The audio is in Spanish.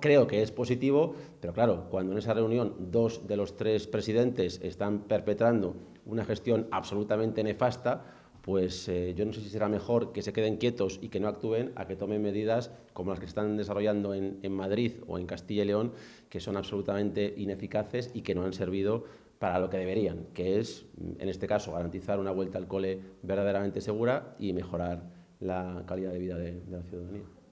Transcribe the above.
Creo que es positivo, pero claro, cuando en esa reunión dos de los tres presidentes están perpetrando una gestión absolutamente nefasta, pues eh, yo no sé si será mejor que se queden quietos y que no actúen a que tomen medidas como las que están desarrollando en, Madrid o en Castilla y León, que son absolutamente ineficaces y que no han servido para lo que deberían, que es, en este caso, garantizar una vuelta al cole verdaderamente segura y mejorar la calidad de vida de la ciudadanía.